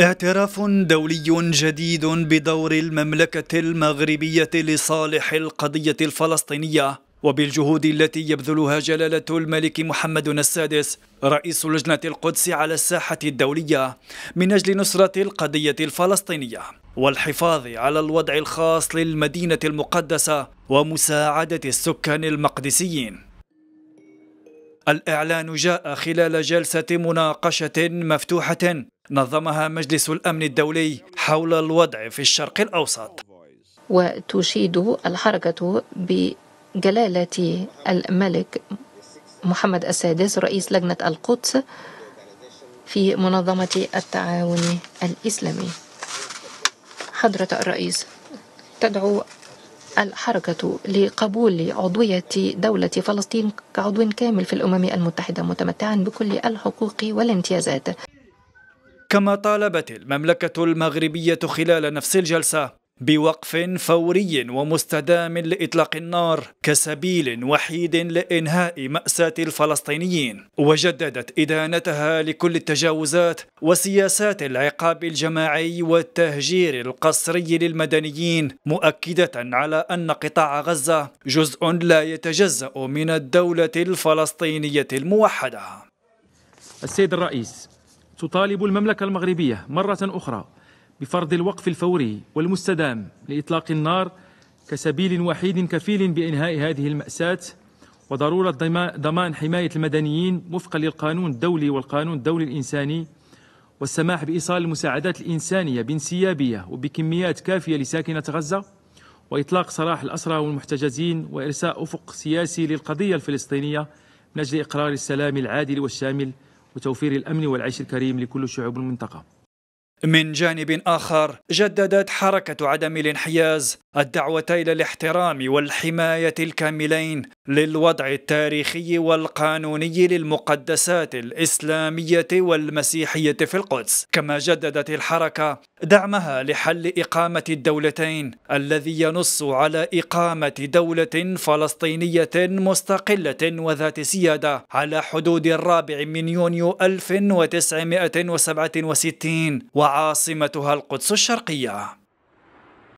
اعتراف دولي جديد بدور المملكة المغربية لصالح القضية الفلسطينية وبالجهود التي يبذلها جلالة الملك محمد السادس رئيس لجنة القدس على الساحة الدولية من أجل نصرة القضية الفلسطينية والحفاظ على الوضع الخاص للمدينة المقدسة ومساعدة السكان المقدسيين الإعلان جاء خلال جلسة مناقشة مفتوحة نظمها مجلس الأمن الدولي حول الوضع في الشرق الأوسط وتشيد الحركة بجلالة الملك محمد السادس رئيس لجنة القدس في منظمة التعاون الإسلامي حضرة الرئيس تدعو الحركة لقبول عضوية دولة فلسطين كعضو كامل في الأمم المتحدة متمتعا بكل الحقوق والامتيازات كما طالبت المملكة المغربية خلال نفس الجلسة بوقف فوري ومستدام لإطلاق النار كسبيل وحيد لإنهاء مأساة الفلسطينيين وجددت إدانتها لكل التجاوزات وسياسات العقاب الجماعي والتهجير القسري للمدنيين مؤكدة على أن قطاع غزة جزء لا يتجزأ من الدولة الفلسطينية الموحدة السيد الرئيس تطالب المملكة المغربية مرة أخرى بفرض الوقف الفوري والمستدام لإطلاق النار كسبيل وحيد كفيل بإنهاء هذه المأساة وضرورة ضمان حماية المدنيين وفقا للقانون الدولي والقانون الدولي الإنساني والسماح بإيصال المساعدات الإنسانية بانسيابية وبكميات كافية لساكنة غزة وإطلاق سراح الأسرى والمحتجزين وإرساء أفق سياسي للقضية الفلسطينية من أجل إقرار السلام العادل والشامل وتوفير الأمن والعيش الكريم لكل شعوب المنطقة من جانب آخر جددت حركة عدم الانحياز الدعوة إلى الاحترام والحماية الكاملين للوضع التاريخي والقانوني للمقدسات الإسلامية والمسيحية في القدس كما جددت الحركة دعمها لحل إقامة الدولتين الذي ينص على إقامة دولة فلسطينية مستقلة وذات سيادة على حدود الرابع من يونيو 1967 عاصمتها القدس الشرقيه